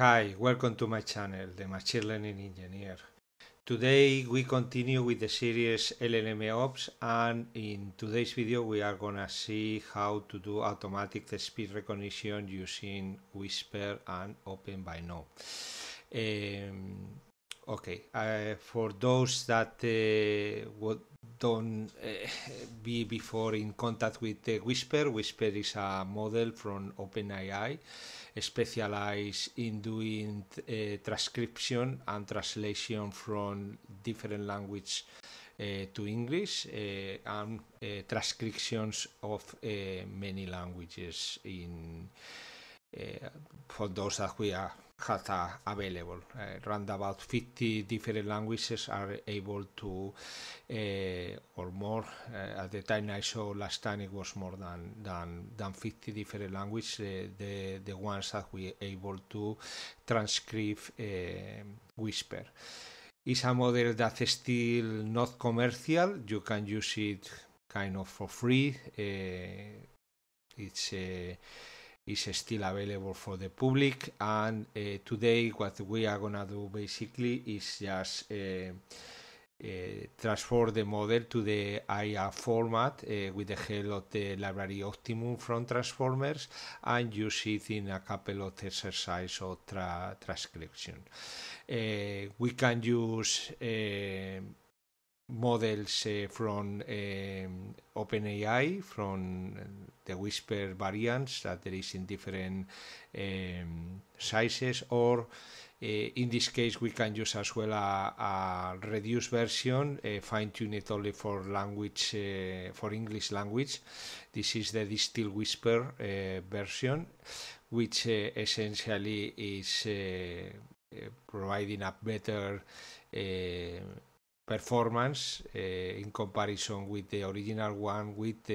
Hi, welcome to my channel, the Machine Learning Engineer. Today we continue with the series LLM Ops and in today's video we are gonna see how to do automatic speech recognition using Whisper and OpenByNow. Um, okay, uh, for those that uh, what don't uh, be before in contact with Whisper, Whisper is a model from OpenAI Specialize in doing uh, transcription and translation from different languages eh, to English eh, and transcriptions of many languages in for those that we are has uh, available. Uh, around about 50 different languages are able to, uh, or more. Uh, at the time I saw last time, it was more than than, than 50 different languages. the the ones that we able to transcribe uh, whisper. It's a model that's still not commercial. You can use it kind of for free. Uh, it's a is still available for the public. And uh, today, what we are gonna do basically is just uh, uh, transfer the model to the IA format uh, with the help of the library Optimum from Transformers and use it in a couple of exercises of tra transcription. Uh, we can use uh, models eh, from um, OpenAI, from eh, the Whisper variants that there is in different um, sizes, or in this case we can use as well a, a reduced version, fine tuned it only for language, for English language. This is the Distill Whisper version, which essentially is providing a better uh, performance eh, in comparison with the original one with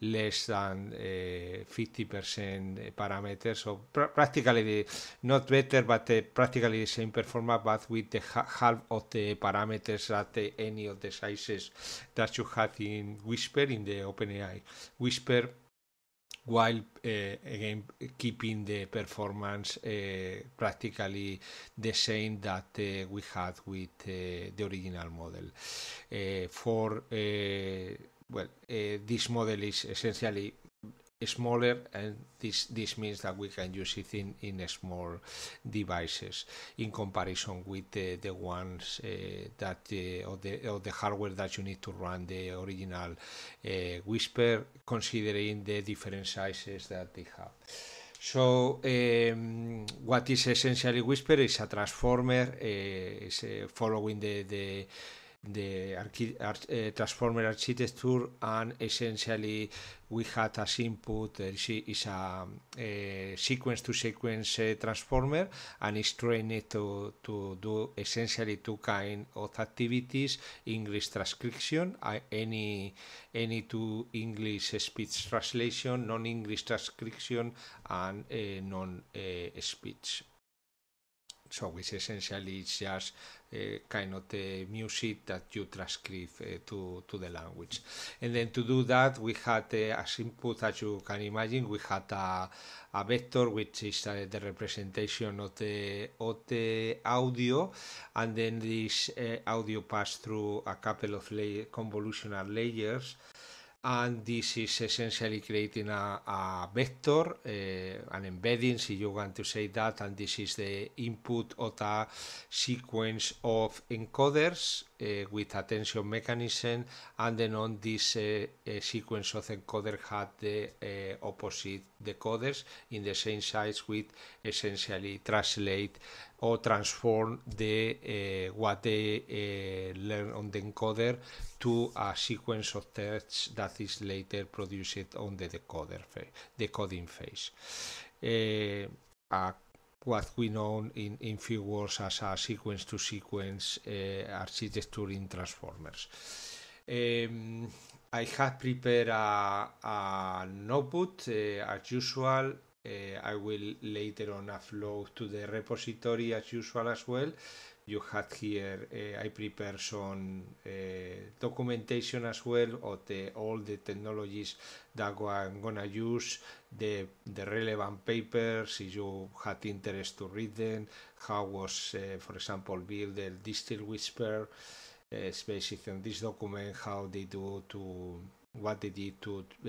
less than 50% eh, eh, parameters. So pr practically the, not better, but practically the same performance, but with the ha half of the parameters that any of the sizes that you had in Whisper in the OpenAI Whisper while eh, again keeping the performance eh, practically the same that eh, we had with the original model. for well, this model is essentially smaller and this this means that we can use it in, in small devices in comparison with the, the ones uh, that uh, or the or the hardware that you need to run the original uh, whisper considering the different sizes that they have so um, what is essentially whisper is a transformer uh, is uh, following the, the the archi arch uh, transformer architecture and essentially we had as input there eh, is a, a eh, sequence to sequence uh, transformer and is trained to, to do essentially two kind of activities english transcription uh, any any two english speech translation non-english transcription and non-speech so which essentially is just a eh, kind of the music that you transcribe uh, to, to the language. And then to do that, we had uh, as input, as you can imagine, we had a, a vector, which is uh, the representation of the, of the audio, and then this audio passed through a couple of convolutional layers and this is essentially creating a, a vector, uh, an embedding, if you want to say that, and this is the input of a sequence of encoders Eh, with attention mechanism and then on this eh, eh, sequence of encoder had the opposite decoders in the same size with essentially translate or transform the uh, what they uh, learn on the encoder to a sequence of text that is later produced on the decoder phase, decoding phase. Uh, a what we know in, in few words as a sequence-to-sequence eh, architecture in transformers. Um, I have prepared a, a notebook eh, as usual uh, I will later on upload to the repository as usual as well. you had here eh, I prepare some eh, documentation as well of the, all the technologies that I'm gonna use, the, the relevant papers, if you had interest to read them, how was, eh, for example, build the Distill Whisper, uh, in this document, how they do to what they did to uh,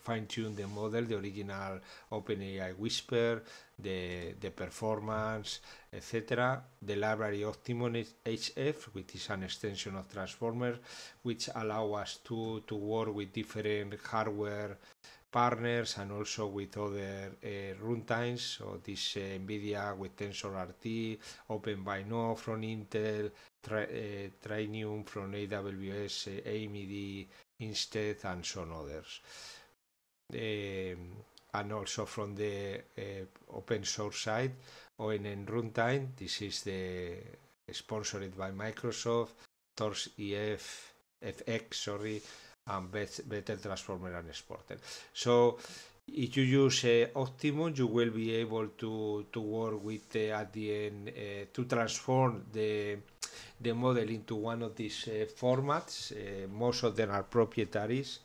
fine-tune the model, the original OpenAI Whisper, the, the performance, etc. The library Optimon HF, which is an extension of Transformer, which allow us to, to work with different hardware partners and also with other uh, runtimes. So this uh, NVIDIA with TensorRT, OpenBINO from Intel, Tri- uh, Trinium from AWS, AMD, instead and some others. Um, and also from the uh, open source side, ONN Runtime, this is the sponsored by Microsoft, Torch EF, FX, sorry, and Better Transformer and Exporter. So if you use uh, Optimum, you will be able to, to work with, uh, at the end, uh, to transform the the model into one of these uh, formats. Uh, most of them are proprietaries.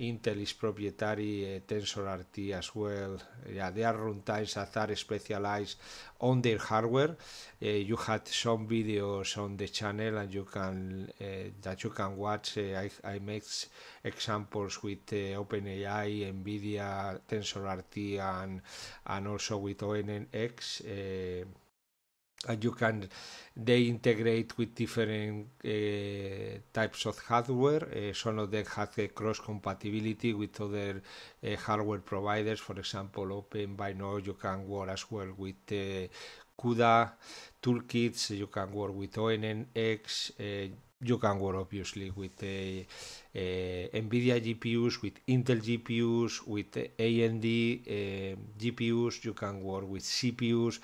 Intel is proprietary, uh, TensorRT as well. Yeah, there are runtimes that are specialized on their hardware. Uh, you had some videos on the channel, and you can uh, that you can watch. Uh, I, I make examples with OpenAI, NVIDIA, TensorRT, and and also with ONNX and uh, you can they integrate with different uh, types of hardware. Uh, some of them have cross compatibility with other uh, hardware providers. For example, Open by now you can work as well with uh, CUDA toolkits. You can work with ONNX. you can work obviously with NVIDIA GPUs, with Intel GPUs, with AMD GPUs. You can work with CPUs.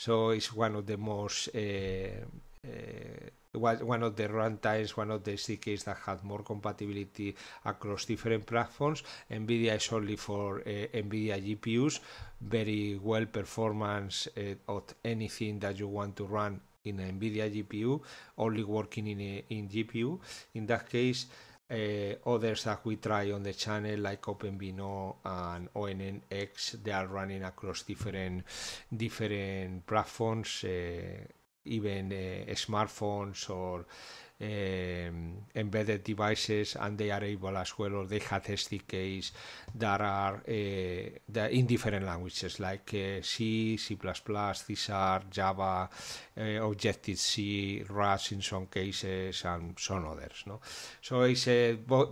So it's one of the most eh, eh, one of the runtimes, one of the SDKs that had more compatibility across different platforms. NVIDIA is only for uh, NVIDIA GPUs, very well performance uh, of anything that you want to run in NVIDIA GPU, only working in, a, in GPU. In that case, uh, others that we try on the channel like OpenVino and ONNX they are running across different different platforms eh, even eh, smartphones or embedded devices and they are able as well or they have SDKs that are uh, that in different languages like uh, C, C++, C Sharp, Java, uh, Objective-C, Rust in some cases and some others. No? So it's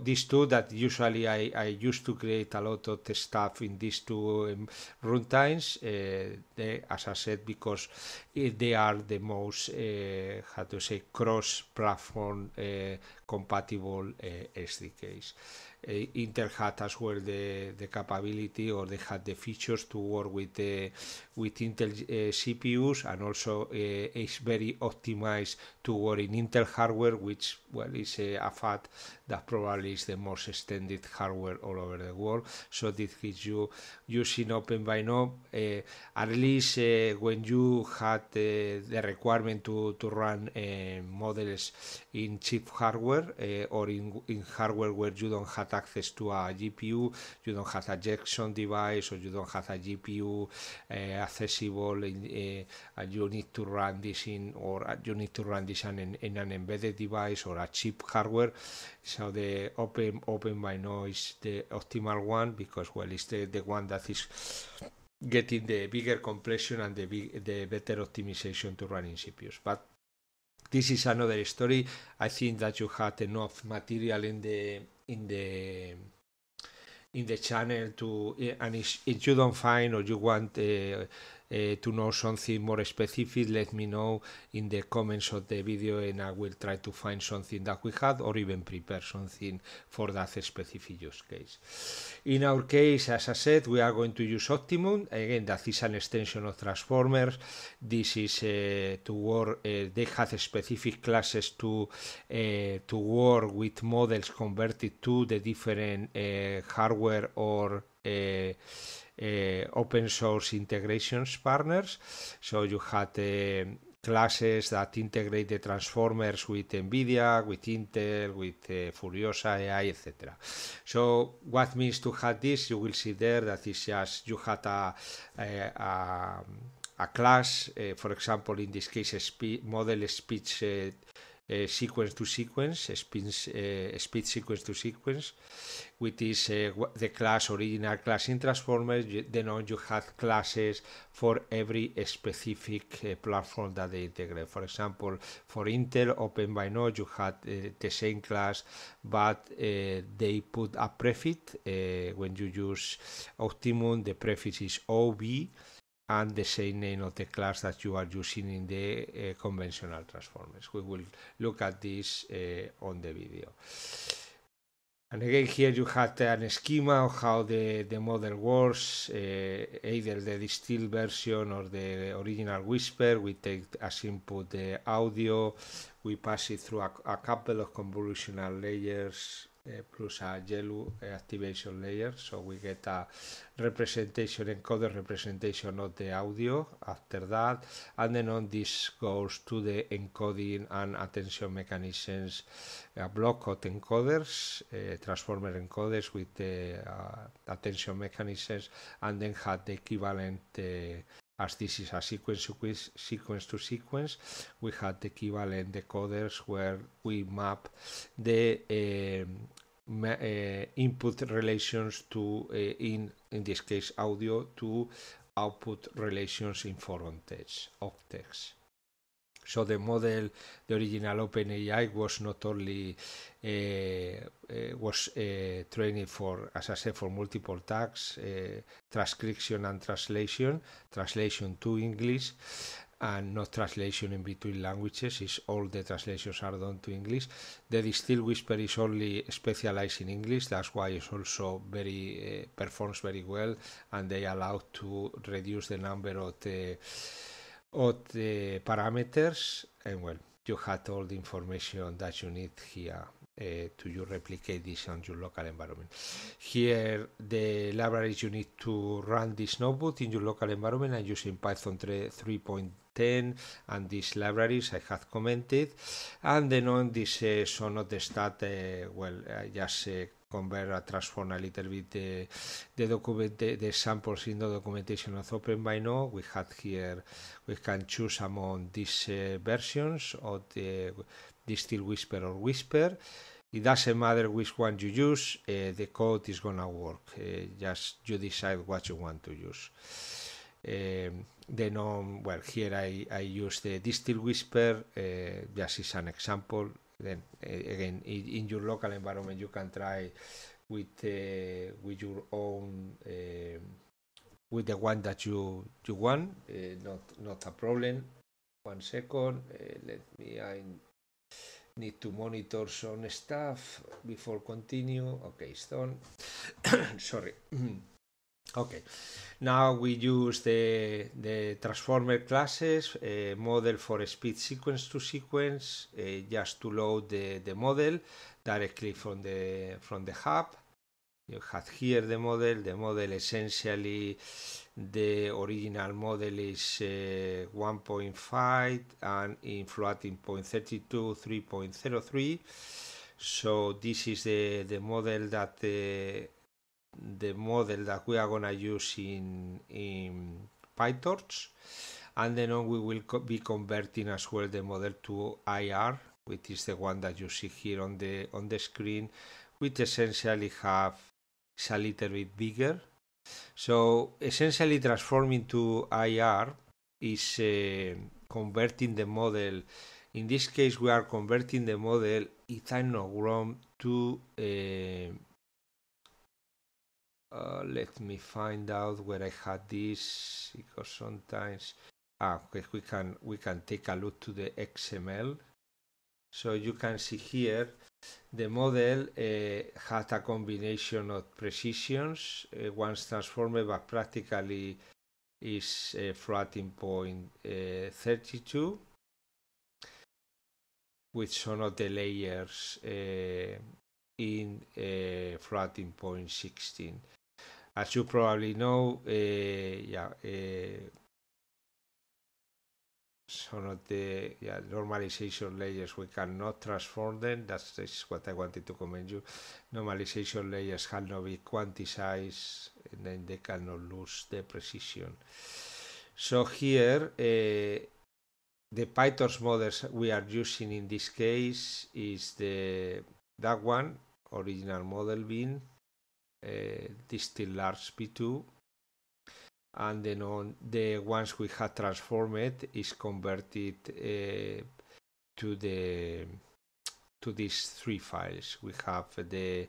these two that usually I, I used to create a lot of stuff in these two um, runtimes. They, as I said, because they are the most, uh, how to say, cross-platform uh, compatible uh, SDKs. Intel had as well the, the capability or they had the features to work with the with Intel uh, CPUs and also uh, is very optimized to work in Intel hardware, which well is a fact that probably is the most extended hardware all over the world. So this gives you using Open Uh, at least uh, when you had uh, the requirement to, to run uh, models in cheap hardware uh, or in, in hardware where you don't have access to a GPU, you don't have a Jackson device, or you don't have a GPU accessible, in, and you need to run this in, or you need to run this in, in an embedded device or a cheap hardware out the open open by now is the optimal one because well it's the, the one that is getting the bigger compression and the big, the better optimization to run in CPUs. But this is another story. I think that you had enough material in the in the in the channel to eh, and if, if you don't find or you want uh, uh, to know something more specific, let me know in the comments of the video and I will try to find something that we had or even prepare something for that specific use case. In our case, as I said, we are going to use Optimum. Again, that is an extension of Transformers. This is uh, to work, uh, they have specific classes to, to work with models converted to the different hardware or uh, Eh, open source integrations partners. So you had eh, classes that integrate the transformers with NVIDIA, with Intel, with uh, Furiosa AI, etc. So what means to have this? You will see there that it's just you had a, a, a, a class, uh, for example, in this case, a spe model speech uh, uh, sequence to sequence, spins, uh, speed sequence to sequence, which is eh, the class original class in Transformers. Then on you have classes for every specific platform that they integrate. For example, for Intel Open you had the same class, but they put a prefix. when you use Optimum, the prefix is OB and the same name of the class that you are using in the uh, conventional transformers. We will look at this uh, on the video. And again, here you had an schema of how the, the model works, uh, either the distilled version or the original whisper. We take as input the audio, we pass it through a, a couple of convolutional layers Eh, plus a yellow eh, activation layer so we get a representation encoder representation of the audio after that and then on this goes to the encoding and attention mechanisms a eh, block of encoders uh, transformer encoders with the uh, attention mechanisms and then had the equivalent uh, as this is a sequence to sequence, to sequence we had the equivalent decoders where we map the uh, uh, input relations to uh, in in this case audio to output relations in foreign text of text so the model, the original OpenAI was not only eh, eh, was eh, trained for, as I said, for multiple tasks, transcription and translation, translation to English, and not translation in between languages is all the translations are done to English. The distilled Whisper is only specialized in English, that's why it's also very uh, performs very well, and they allow to reduce the number of the of the parameters and well you had all the information that you need here uh, to you replicate this on your local environment. Here the libraries you need to run this notebook in your local environment and using Python 3.10 and these libraries I have commented and then on this uh, so not the stat uh, well I just uh, convert or transform a little bit the the document the, the samples in the documentation of now We had here we can choose among these uh, versions of the distill whisper or whisper. It doesn't matter which one you use, uh, the code is gonna work. Uh, just you decide what you want to use. Um, the norm, well, here I, I use the distill whisper uh, just an example. Then eh, again, in your local environment, you can try with uh, with your own uh, with the one that you you want. Uh, not not a problem. One second. let me. I need to monitor some stuff before continue. Okay, stone. sorry. okay. Now we use the, the transformer classes, uh, model for speed sequence to sequence, uh, just to load the, the model directly from the, from the hub. You have here the model, the model essentially, the original model is uh, 1.5 and in floating point 32, 3.03. So this is the, the model that uh, the model that we are gonna use in in PyTorch and then on we will co be converting as well the model to IR which is the one that you see here on the on the screen which essentially have is a little bit bigger so essentially transforming to IR is uh, converting the model in this case we are converting the model Ethanogram not to uh, uh, let me find out where I had this because sometimes ah, okay, we can we can take a look to the XML. So you can see here the model uh, had a combination of precisions. Uh, transformer transformed, but practically is a uh, floating point uh, 32 with some of the layers uh, in floating point 16. As you probably know, eh, yeah, eh, some of the yeah, normalization layers we cannot transform them that's, that's what i wanted to comment you normalization layers cannot be quantized and then they cannot lose the precision so here uh, the pytorch models we are using in this case is the that one original model bin uh, distill large P2 and then on the ones we had transformed is converted uh, to the to these three files we have the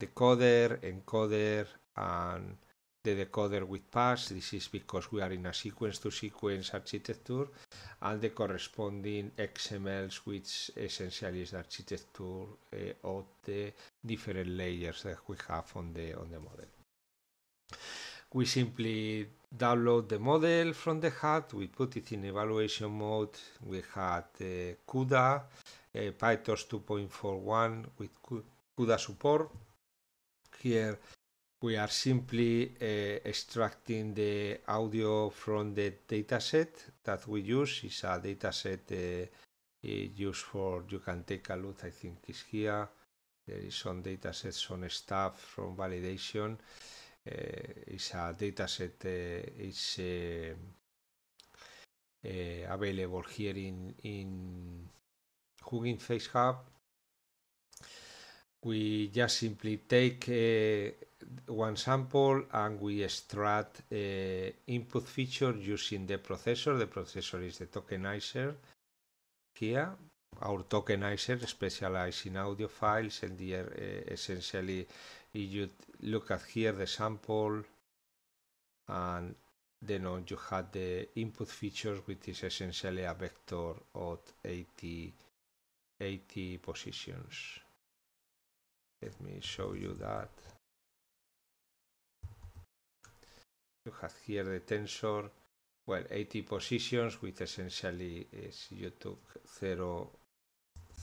decoder encoder and the decoder with paths. This is because we are in a sequence-to-sequence -sequence architecture and the corresponding XMLs which essentially is the architecture uh, of the different layers that we have on the, on the model. We simply download the model from the HUD, we put it in evaluation mode, we had uh, CUDA, uh, PyTorch 2.41 with CUDA support. Here we are simply eh, extracting the audio from the dataset that we use. It's a dataset eh, eh, used for, you can take a look, I think it's here. There is some dataset, some stuff from validation. it's a dataset, is available here in, in Hugging Face Hub. We just simply take one sample and we extract uh, input feature using the processor. The processor is the tokenizer here. Our tokenizer specialized in audio files and here uh, essentially you look at here the sample and then on you had the input features which is essentially a vector of 80, 80 positions. Let me show you that. you have here the tensor well 80 positions which essentially eh, is you took 0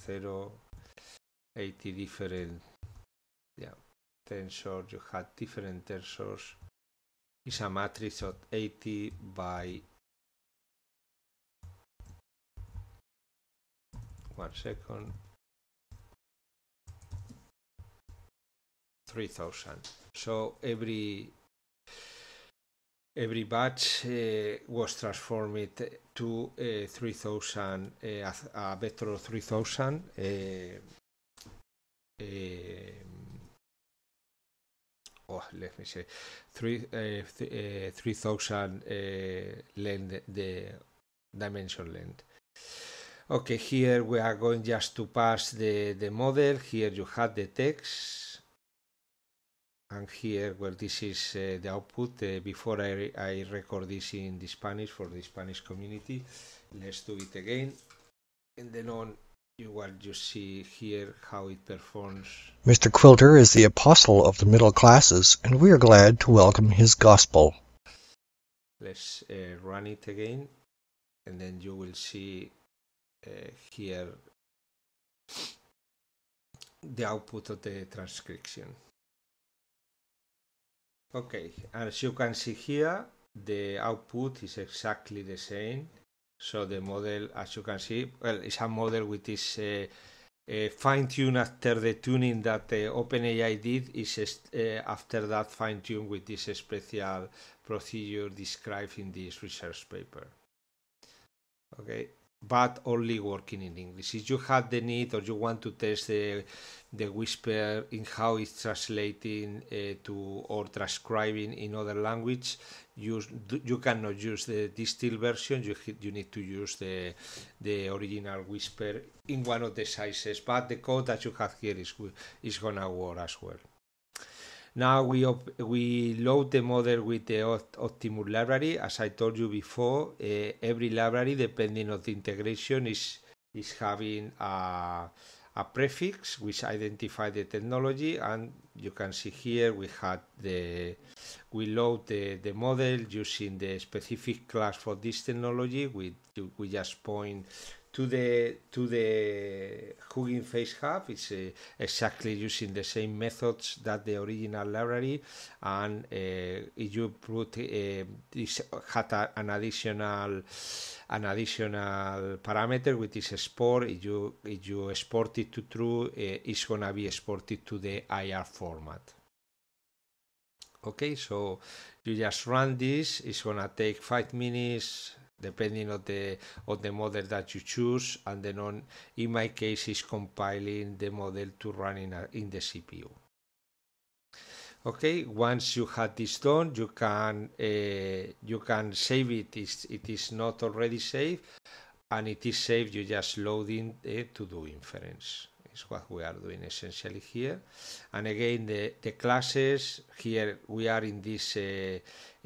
0 80 different yeah tensors you had different tensors is a matrix of 80 by one second 3000 so every every batch eh, was transformed to eh, 3000 eh, a vector 3000 oh, let me say three three thousand length the dimension length okay here we are going just to pass the the model here you have the text and here well this is uh, the output uh, before I, I record this in the Spanish for the Spanish community let's do it again and then on you will you see here how it performs. Mr. Quilter is the apostle of the middle classes and we are glad to welcome his gospel. Let's uh, run it again and then you will see uh, here the output of the transcription. Okay, as you can see here, the output is exactly the same. So the model, as you can see, well, it's a model which is uh, uh, fine-tuned after the tuning that uh, OpenAI did. Is uh, after that fine-tune with this special procedure described in this research paper. Okay, but only working in English. If you have the need or you want to test the, the whisper in how it's translating uh, to or transcribing in other language, you, you cannot use the distilled version. You, you need to use the, the original whisper in one of the sizes, but the code that you have here is, is gonna work as well. Now we, we load the model with the optimal library. As I told you before, uh, every library, depending on the integration, is, is having a, a prefix which identify the technology. And you can see here we had the we load the, the model using the specific class for this technology. We, we just point to the to the Hugging Face Hub. It's uh, exactly using the same methods that the original library, and uh, you put uh, this had a, an additional an additional parameter which is export. If you if you export it to true, uh, it's gonna be exported to the IR format. Okay, so you just run this. It's gonna take five minutes depending on the on the model that you choose and then on in my case is compiling the model to run in, a, in the CPU. Okay, once you have this done, you can uh, you can save it. It's, it is not already saved, and it is saved. You just load in uh, to do inference is what we are doing essentially here. And again, the, the classes here, we are in this uh,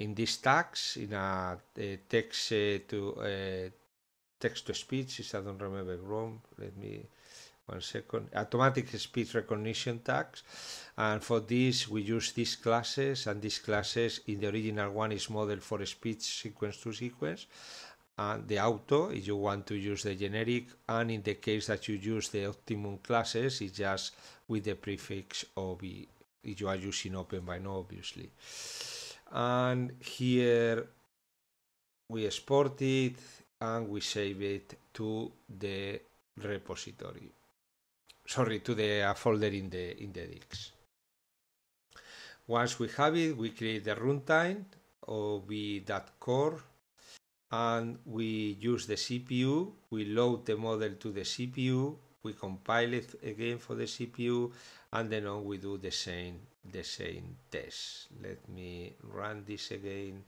in these tags, in a, a eh, text eh, to text to speech, if I don't remember wrong, let me one second, automatic speech recognition tags. And for this, we use these classes, and these classes in the original one is model for speech sequence to sequence and the auto if you want to use the generic and in the case that you use the optimum classes it's just with the prefix ob if you are using open by now obviously and here we export it and we save it to the repository sorry to the uh, folder in the in the DIX once we have it we create the runtime ob.core and we use the CPU, we load the model to the CPU, we compile it again for the CPU, and then on we do the same, the same test. Let me run this again,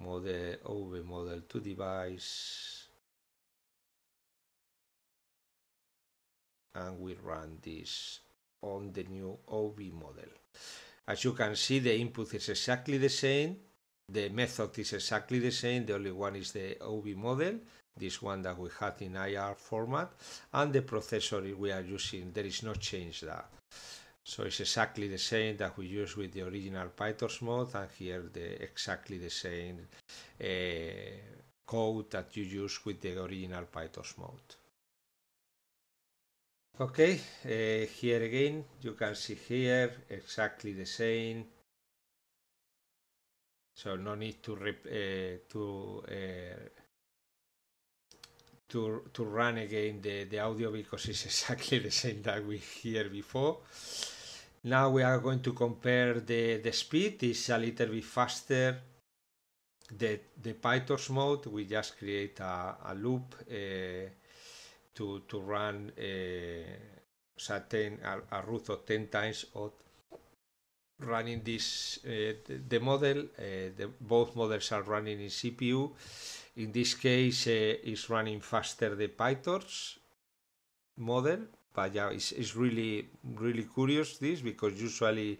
model over model to device, and we run this on the new OV model. As you can see, the input is exactly the same, the method is exactly the same, the only one is the OV model, this one that we had in IR format, and the processor we are using, there is no change there. So it's exactly the same that we use with the original PyTorch mod, and here the exactly the same uh, code that you use with the original PyTorch mod. Okay, uh, here again, you can see here exactly the same so no need to eh, to eh, to to run again the the audio because it's exactly the same that we hear before. Now we are going to compare the the speed. It's a little bit faster. The the PyTorch mode. We just create a, a loop eh, to to run a a, a root of ten times of running this uh, the model. Uh, the, both models are running in CPU. In this case, uh, it's running faster the PyTorch model. But yeah, it's, it's really really curious this because usually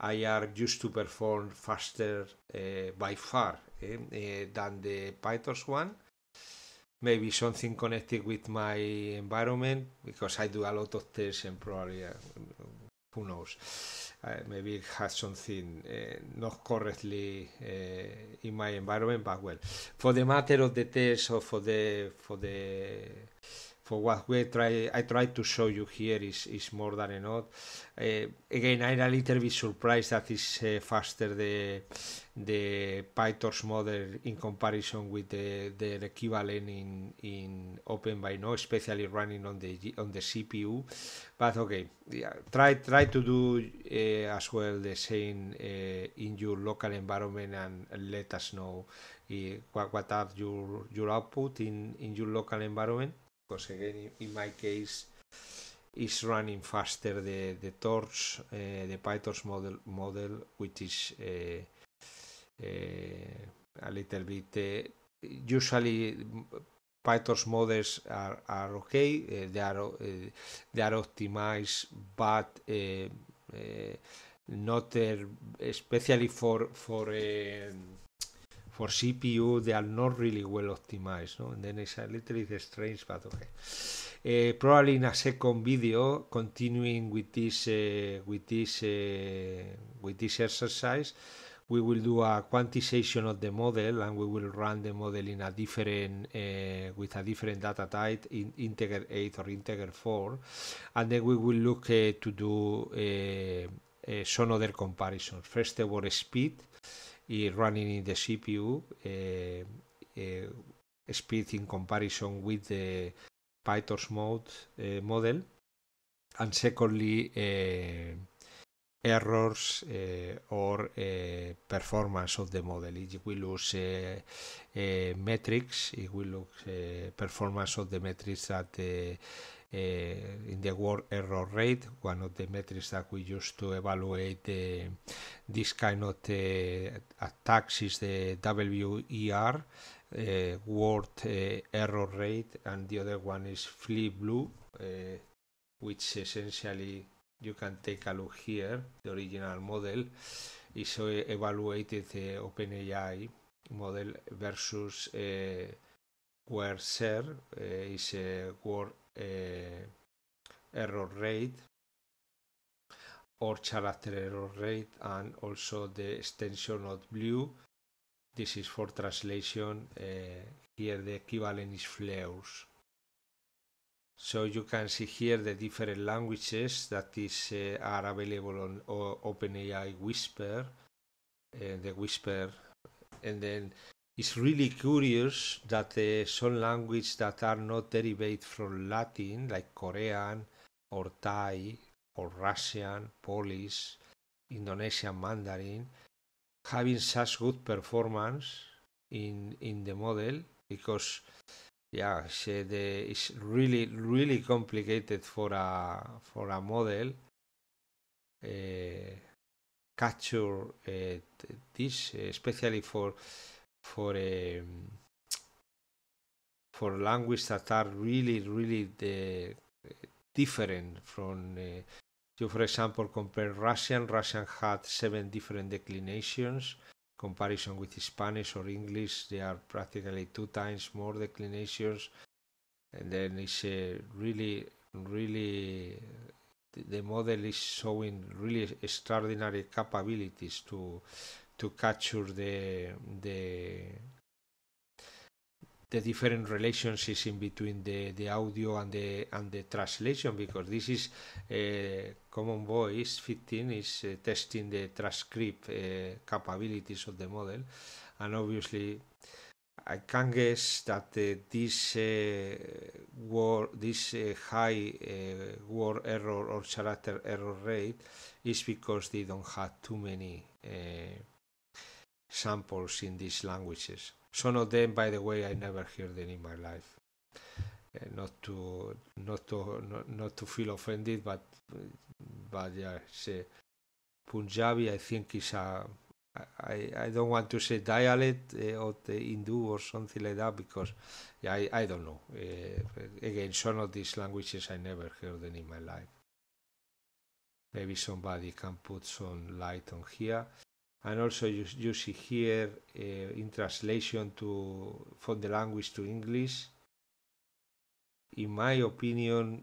I are used to perform faster uh, by far eh, than the PyTorch one maybe something connected with my environment because I do a lot of tests and probably uh, who knows? Uh, maybe it has something uh, not correctly uh, in my environment, but well, for the matter of the test or for the for the for what we try, I try to show you here is, is more than enough. Uh, again, I'm a little bit surprised that is uh, faster the the PyTorch model in comparison with the, the equivalent in in open by no, especially running on the on the CPU. But okay, yeah, try try to do uh, as well the same eh, in your local environment and let us know eh, what, what are your your output in in your local environment. Because again, in my case, is running faster the the torch uh, the pytorch model model which is uh, uh, a little bit usually PyTorch models are, are okay, uh, they, are, uh, they are optimized, but uh, uh, not especially for, for, for CPU, they are not really well optimized. No? And then it's a little bit strange, but okay. probably in a second video, continuing with this with this with this exercise, we will do a quantization of the model and we will run the model in a different uh, with a different data type in integer 8 or integer 4 and then we will look uh, to do uh, some other comparisons first of all speed running in the CPU speed in comparison with the PyTorch mode model and secondly errors eh, or eh, performance of the model. If we lose eh, metrics, if we look performance of the metrics at uh, in the word error rate, one of the metrics that we use to evaluate uh, this kind of uh, attacks is the WER, word error rate, and the other one is Flip Blue, which essentially you can take a look here, the original model is evaluated the OpenAI model versus uh, where SER uh, is a word uh, error rate or character error rate and also the extension of blue this is for translation uh, here the equivalent is flares so you can see here the different languages that is, uh, are available on OpenAI Whisper, uh, the Whisper, and then it's really curious that uh, some languages that are not derived from Latin, like Korean or Thai or Russian, Polish, Indonesian Mandarin, having such good performance in in the model because yeah, shit, it's really really complicated for a for a model uh, capture uh, this, eh, especially for for um, for languages that are really really the, different from. So, for example, compare Russian. Russian had seven different declinations comparison with Spanish or English, there are practically two times more declinations, and then it's a uh, really, really the model is showing really extraordinary capabilities to to capture the the the different relationships in between the, the audio and the and the translation because this is uh, common voice 15 is uh, testing the transcript uh, capabilities of the model and obviously I can guess that uh, this uh, word this uh, high word error or character error rate is because they don't have too many samples in these languages some of them, by the way, I never heard them in my life. Uh, not to not to not, not to feel offended, but but yeah, say Punjabi, I think is a I, I don't want to say dialect uh, of the Hindu or something like that because yeah, I, I don't know. Uh, again, some of these languages I never heard them in my life. Maybe somebody can put some light on here and also you, you see here uh, in translation to from the language to English. In my opinion,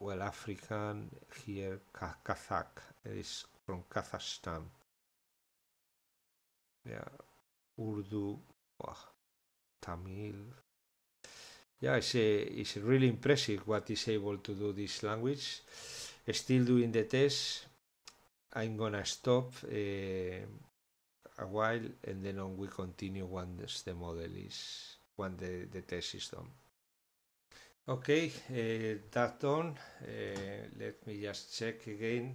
well, African here Kazakh is from Kazakhstan. Yeah, Urdu, oh, Tamil. Yeah, it's, a, uh, it's really impressive what is able to do this language. Still doing the test. I'm gonna stop. Uh, a while and then on we continue once the model is when the, the test is done. Okay, uh, that done. Uh, let me just check again.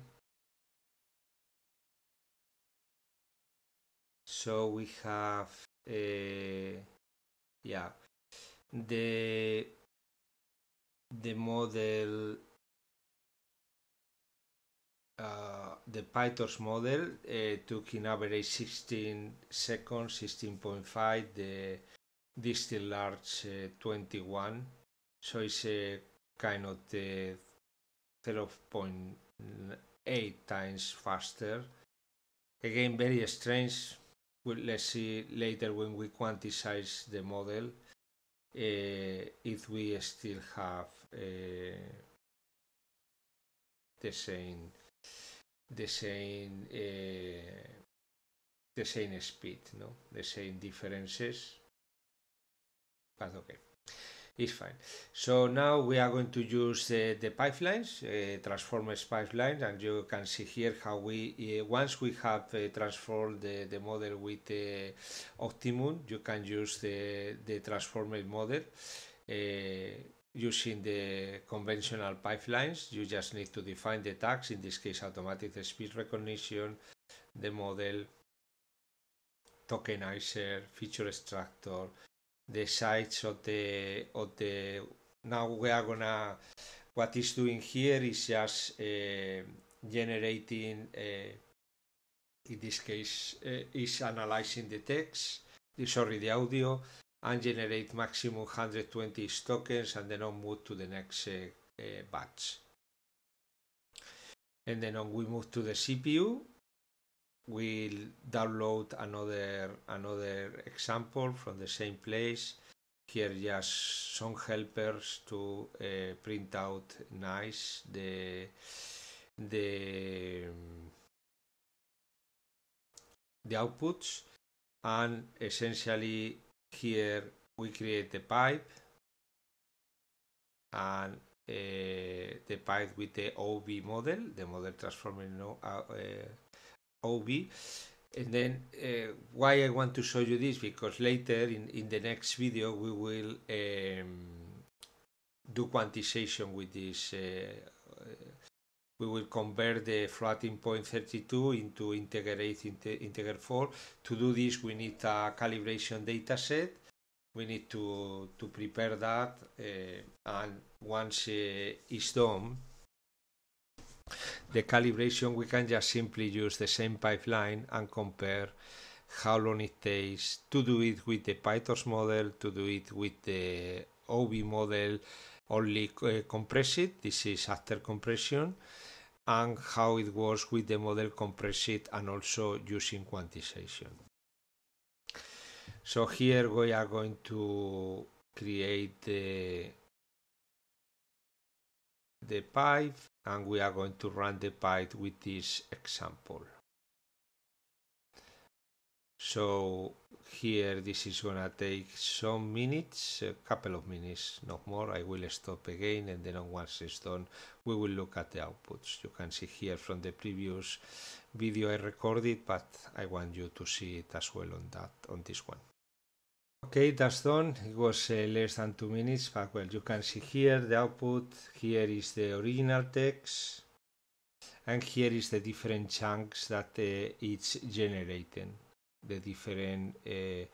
So we have, uh, yeah, the the model uh, the PyTorch model uh, took in average 16 seconds, 16.5, the distil large uh, 21. So it's a kind of the 0.8 times faster. Again, very strange. Well, let's see later when we quantize the model uh, if we still have uh, the same the same uh, the same speed, no, the same differences. But okay, it's fine. So now we are going to use uh, the pipelines, uh, transformers pipelines, and you can see here how we eh, once we have transformed the, the model with Optimum, you can use the the transformer model using the conventional pipelines. You just need to define the tags, in this case automatic speech recognition, the model, tokenizer, feature extractor, the size of the of the now we are gonna what is doing here is just uh, generating uh, in this case uh, is analyzing the text uh, sorry the audio and generate maximum 120 tokens and then on move to the next uh, uh batch. And then on we move to the CPU, we'll download another another example from the same place. Here just some helpers to uh, print out nice the the um, the outputs and essentially here we create the pipe and uh, the pipe with the OB model, the model transforming no, uh, uh, OB. And then uh, why I want to show you this, because later in, in the next video we will um, do quantization with this uh, we will convert the floating point 32 into integrate integer 4. To do this, we need a calibration data set. We need to, to prepare that, uh, and once uh, it's done, the calibration, we can just simply use the same pipeline and compare how long it takes to do it with the PyTorch model, to do it with the OB model, only uh, compress it. This is after compression and how it works with the model it and also using quantization. So here we are going to create the, the pipe and we are going to run the pipe with this example. So here this is gonna take some minutes a couple of minutes not more i will stop again and then once it's done we will look at the outputs you can see here from the previous video i recorded but i want you to see it as well on that on this one okay that's done it was uh, less than two minutes but well you can see here the output here is the original text and here is the different chunks that uh, it's generating the different eh,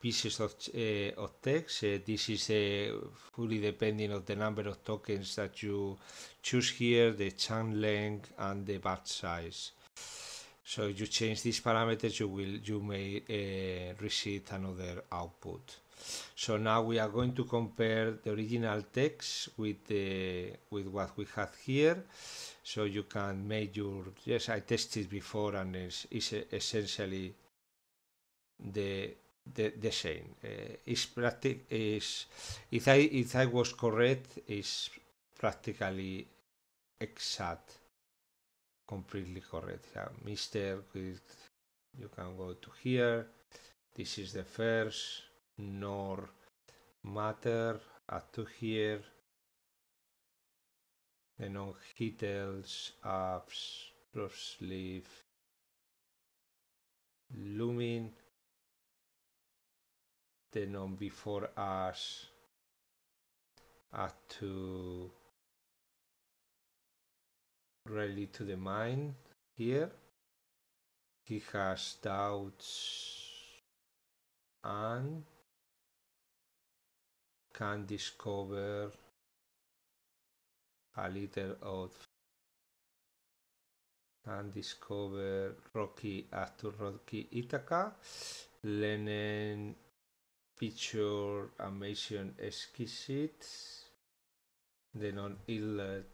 pieces of, eh, of text. Eh, this is fully depending on the number of tokens that you choose here, the chunk length and the batch size. So if you change these parameters, you will you may receive another output. So now we are going to compare the original text with the with what we have here. So you can make your yes, I tested before and it's, it's essentially the the, the same. Uh, eh, is practic is if I if I was correct is practically exact, completely correct. Yeah, Mister, with, you can go to here. This is the first nor matter up to here. The non-heatels ups, cross leaf, looming the on before us as to really to the mind here. He has doubts and can discover a little of can discover rocky as to rocky Ithaca, Lenin picture amazing exquisites the non-inlet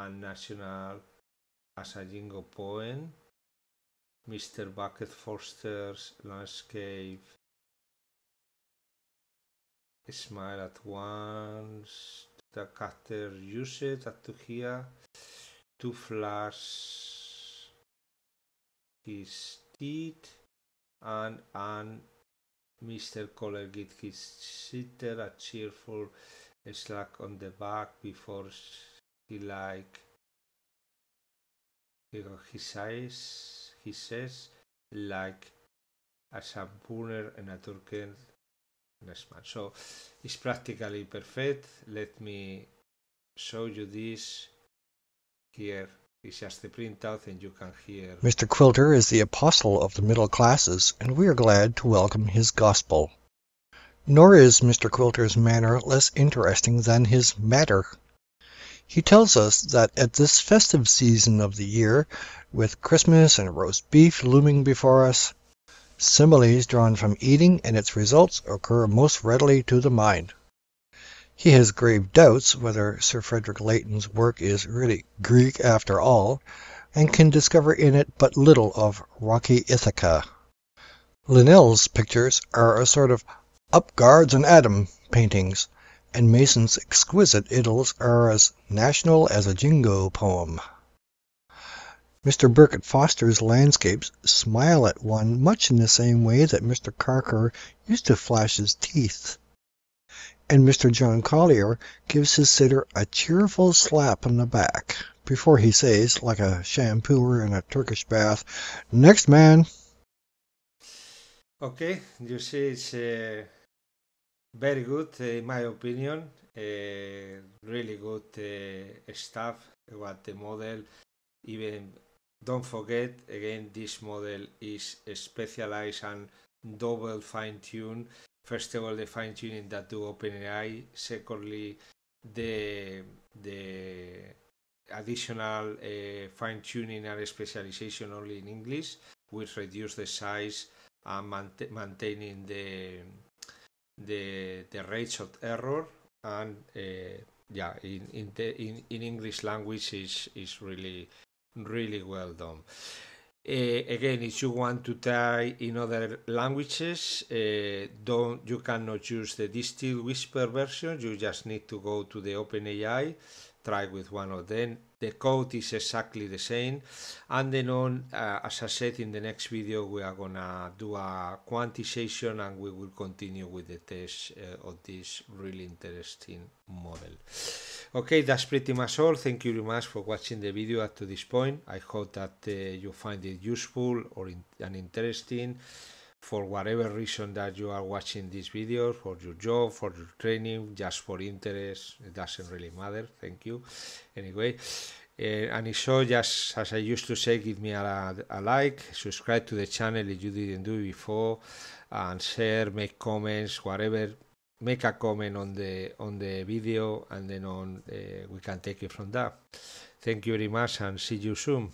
and national as a jingo poem mr bucket foster's landscape smile at once the cutter used at to here to flash his teeth and an Mr. Collar gives his sitter a cheerful slap on the back before he like he eyes, he says like a shampooner and a turkey man. So it's practically perfect. Let me show you this here. Mr. Quilter is the apostle of the middle classes, and we are glad to welcome his gospel. Nor is Mr. Quilter's manner less interesting than his matter. He tells us that at this festive season of the year, with Christmas and roast beef looming before us, similes drawn from eating and its results occur most readily to the mind. He has grave doubts whether Sir Frederick Leighton's work is really Greek after all, and can discover in it but little of rocky Ithaca. Linnell's pictures are a sort of "Up, guards, and Adam paintings, and Mason's exquisite idylls are as national as a Jingo poem. Mr. Burkitt Foster's landscapes smile at one much in the same way that Mr. Carker used to flash his teeth and Mr. John Collier gives his sitter a cheerful slap on the back before he says, like a shampooer in a Turkish bath, "Next man." Okay, you see, it's uh, very good uh, in my opinion. Uh, really good uh, stuff. What the model, even don't forget again, this model is specialized and double fine tuned first of all the fine tuning that do OpenAI, secondly the the additional uh, fine tuning and specialization only in English, which reduce the size and mant- maintaining the the the rates of error and uh, yeah in in, the, in in English language is is really really well done. Eh, again, if you want to try in other languages, eh, don't you cannot use the distilled whisper version. You just need to go to the OpenAI, try with one of them, the code is exactly the same. And then on, uh, as I said in the next video, we are gonna do a quantization and we will continue with the test uh, of this really interesting model. Okay, that's pretty much all. Thank you very much for watching the video up to this point. I hope that uh, you find it useful or in and interesting for whatever reason that you are watching this video, for your job, for your training, just for interest, it doesn't really matter. Thank you. Anyway, uh, and if so, just as I used to say, give me a, a like, subscribe to the channel if you didn't do it before, and share, make comments, whatever. Make a comment on the on the video, and then on uh, we can take it from that. Thank you very much, and see you soon.